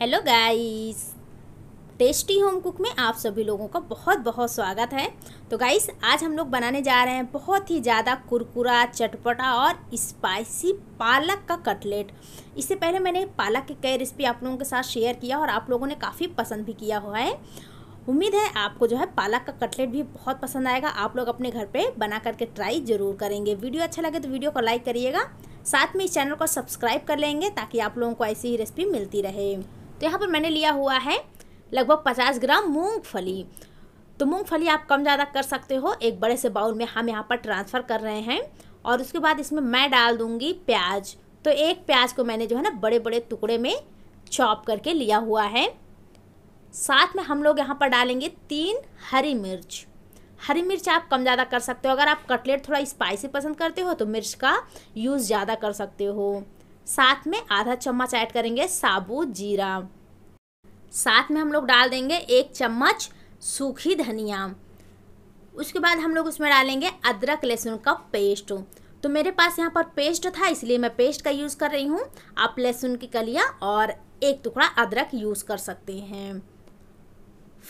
hello guys tasty home cook में आप सभी लोगों का बहुत बहुत स्वागत है तो गाइस आज हम लोग बनाने जा रहे हैं बहुत ही ज़्यादा कुरकुरा चटपटा और स्पाइसी पालक का कटलेट इससे पहले मैंने पालक की कई रेसिपी आप लोगों के साथ शेयर किया और आप लोगों ने काफ़ी पसंद भी किया हुआ है उम्मीद है आपको जो है पालक का कटलेट भी बहुत पसंद आएगा आप लोग अपने घर पर बना करके ट्राई जरूर करेंगे वीडियो अच्छा लगे तो वीडियो को लाइक करिएगा साथ में इस चैनल को सब्सक्राइब कर लेंगे ताकि आप लोगों को ऐसी ही रेसिपी मिलती रहे तो यहाँ पर मैंने लिया हुआ है लगभग पचास ग्राम मूँगफली तो मूँगफली आप कम ज़्यादा कर सकते हो एक बड़े से बाउल में हम यहाँ पर ट्रांसफ़र कर रहे हैं और उसके बाद इसमें मैं डाल दूँगी प्याज तो एक प्याज को मैंने जो है ना बड़े बड़े टुकड़े में चॉप करके लिया हुआ है साथ में हम लोग यहाँ पर डालेंगे तीन हरी मिर्च हरी मिर्च आप कम ज़्यादा कर सकते हो अगर आप कटलेट थोड़ा स्पाइसी पसंद करते हो तो मिर्च का यूज़ ज़्यादा कर सकते हो साथ में आधा चम्मच ऐड करेंगे साबुत जीरा साथ में हम लोग डाल देंगे एक चम्मच सूखी धनिया उसके बाद हम लोग उसमें डालेंगे अदरक लहसुन का पेस्ट तो मेरे पास यहाँ पर पेस्ट था इसलिए मैं पेस्ट का यूज़ कर रही हूँ आप लहसुन की कलियाँ और एक टुकड़ा अदरक यूज़ कर सकते हैं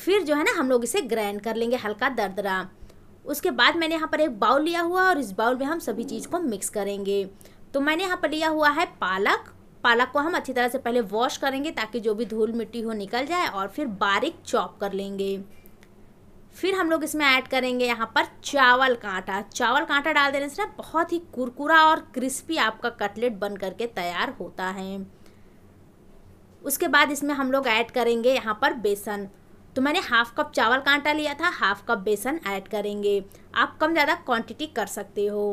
फिर जो है ना हम लोग इसे ग्राइंड कर लेंगे हल्का दरदरा उसके बाद मैंने यहाँ पर एक बाउल लिया हुआ और इस बाउल में हम सभी चीज़ को मिक्स करेंगे तो मैंने यहाँ पर लिया हुआ है पालक पालक को हम अच्छी तरह से पहले वॉश करेंगे ताकि जो भी धूल मिट्टी हो निकल जाए और फिर बारीक चॉप कर लेंगे फिर हम लोग इसमें ऐड करेंगे यहाँ पर चावल का आटा चावल का आटा डाल देने से ना बहुत ही कुरकुरा और क्रिस्पी आपका कटलेट बन करके तैयार होता है उसके बाद इसमें हम लोग ऐड करेंगे यहाँ पर बेसन तो मैंने हाफ कप चावल का आटा लिया था हाफ कप बेसन ऐड करेंगे आप कम ज़्यादा क्वांटिटी कर सकते हो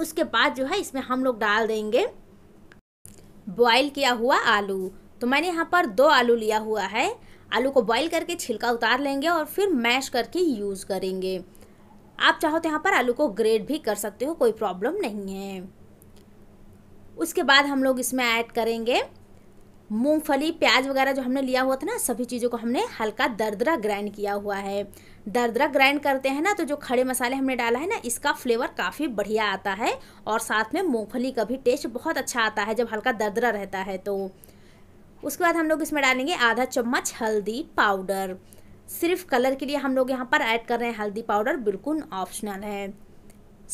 उसके बाद जो है इसमें हम लोग डाल देंगे बॉयल किया हुआ आलू तो मैंने यहाँ पर दो आलू लिया हुआ है आलू को बॉईल करके छिलका उतार लेंगे और फिर मैश करके यूज़ करेंगे आप चाहो तो यहाँ पर आलू को ग्रेट भी कर सकते हो कोई प्रॉब्लम नहीं है उसके बाद हम लोग इसमें ऐड करेंगे मूंगफली प्याज वगैरह जो हमने लिया हुआ था ना सभी चीज़ों को हमने हल्का दरदरा ग्राइंड किया हुआ है दरदरा ग्राइंड करते हैं ना तो जो खड़े मसाले हमने डाला है ना इसका फ्लेवर काफ़ी बढ़िया आता है और साथ में मूंगफली का भी टेस्ट बहुत अच्छा आता है जब हल्का दरदरा रहता है तो उसके बाद हम लोग इसमें डालेंगे आधा चम्मच हल्दी पाउडर सिर्फ कलर के लिए हम लोग यहाँ पर ऐड कर रहे हैं हल्दी पाउडर बिल्कुल ऑप्शनल है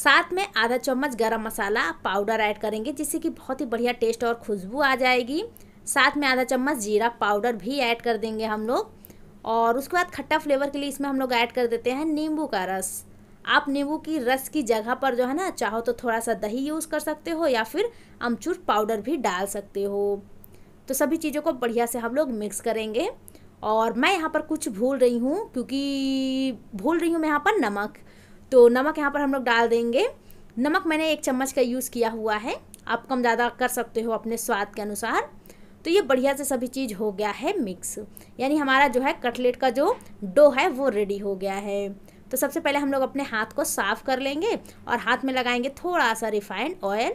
साथ में आधा चम्मच गरम मसाला पाउडर ऐड करेंगे जिससे कि बहुत ही बढ़िया टेस्ट और खुशबू आ जाएगी साथ में आधा चम्मच जीरा पाउडर भी ऐड कर देंगे हम लोग और उसके बाद खट्टा फ्लेवर के लिए इसमें हम लोग ऐड कर देते हैं नींबू का रस आप नींबू की रस की जगह पर जो है ना चाहो तो थोड़ा सा दही यूज़ कर सकते हो या फिर अमचूर पाउडर भी डाल सकते हो तो सभी चीज़ों को बढ़िया से हम लोग मिक्स करेंगे और मैं यहाँ पर कुछ भूल रही हूँ क्योंकि भूल रही हूँ मैं यहाँ पर नमक तो नमक यहाँ पर हम लोग डाल देंगे नमक मैंने एक चम्मच का यूज़ किया हुआ है आप कम ज़्यादा कर सकते हो अपने स्वाद के अनुसार तो ये बढ़िया से सभी चीज़ हो गया है मिक्स यानी हमारा जो है कटलेट का जो डो है वो रेडी हो गया है तो सबसे पहले हम लोग अपने हाथ को साफ़ कर लेंगे और हाथ में लगाएंगे थोड़ा सा रिफाइंड ऑयल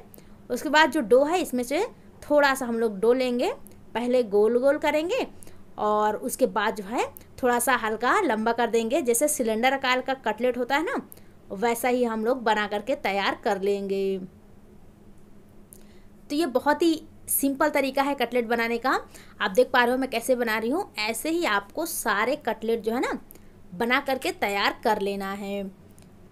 उसके बाद जो डो है इसमें से थोड़ा सा हम लोग डो लेंगे पहले गोल गोल करेंगे और उसके बाद जो है थोड़ा सा हल्का लंबा कर देंगे जैसे सिलेंडर आकार का कटलेट होता है ना वैसा ही हम लोग बना करके तैयार कर लेंगे तो ये बहुत ही सिंपल तरीका है कटलेट बनाने का आप देख पा रहे हो मैं कैसे बना रही हूँ ऐसे ही आपको सारे कटलेट जो है ना बना करके तैयार कर लेना है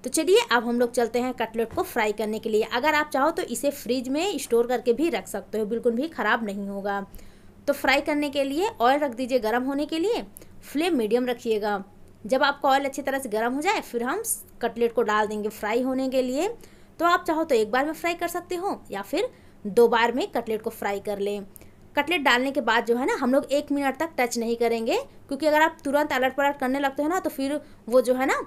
तो चलिए अब हम लोग चलते हैं कटलेट को फ्राई करने के लिए अगर आप चाहो तो इसे फ्रिज में स्टोर करके भी रख सकते हो बिल्कुल भी ख़राब नहीं होगा तो फ्राई करने के लिए ऑयल रख दीजिए गर्म होने के लिए फ्लेम मीडियम रखिएगा जब आपका ऑयल अच्छी तरह से गर्म हो जाए फिर हम कटलेट को डाल देंगे फ्राई होने के लिए तो आप चाहो तो एक बार में फ्राई कर सकते हो या फिर दो बार में कटलेट को फ्राई कर लें कटलेट डालने के बाद जो है ना हम लोग एक मिनट तक टच नहीं करेंगे क्योंकि अगर आप तुरंत अलट पलट करने लगते हो ना तो फिर वो जो है ना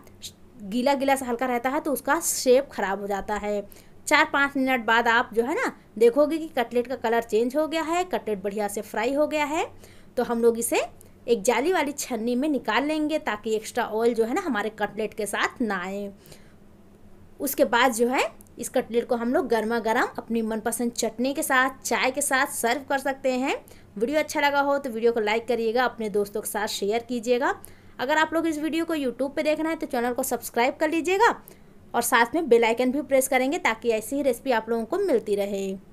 गीला गीला सा हल्का रहता है तो उसका शेप ख़राब हो जाता है चार पाँच मिनट बाद आप जो है ना देखोगे कि कटलेट का कलर चेंज हो गया है कटलेट बढ़िया से फ्राई हो गया है तो हम लोग इसे एक जाली वाली छन्नी में निकाल लेंगे ताकि एक्स्ट्रा ऑयल जो है ना हमारे कटलेट के साथ ना आए उसके बाद जो है इस कटलेट को हम लोग गर्मा गर्म अपनी मनपसंद चटनी के साथ चाय के साथ सर्व कर सकते हैं वीडियो अच्छा लगा हो तो वीडियो को लाइक करिएगा अपने दोस्तों के साथ शेयर कीजिएगा अगर आप लोग इस वीडियो को यूट्यूब पे देखना है तो चैनल को सब्सक्राइब कर लीजिएगा और साथ में बेलाइकन भी प्रेस करेंगे ताकि ऐसी ही रेसिपी आप लोगों को मिलती रहे